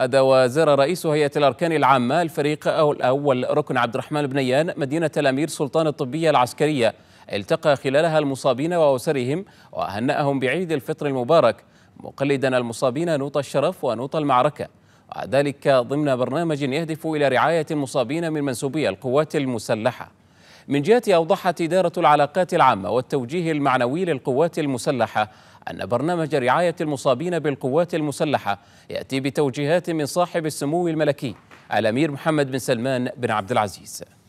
هذا وزار رئيس هيئة الأركان العامة الفريق الأول ركن عبد الرحمن بنيان مدينة الأمير سلطان الطبية العسكرية التقى خلالها المصابين وأسرهم وهنأهم بعيد الفطر المبارك مقلدا المصابين نوط الشرف ونوط المعركة وذلك ضمن برنامج يهدف إلى رعاية المصابين من منسوبي القوات المسلحة من جهة أوضحت إدارة العلاقات العامة والتوجيه المعنوي للقوات المسلحة أن برنامج رعاية المصابين بالقوات المسلحة يأتي بتوجيهات من صاحب السمو الملكي الأمير محمد بن سلمان بن عبد العزيز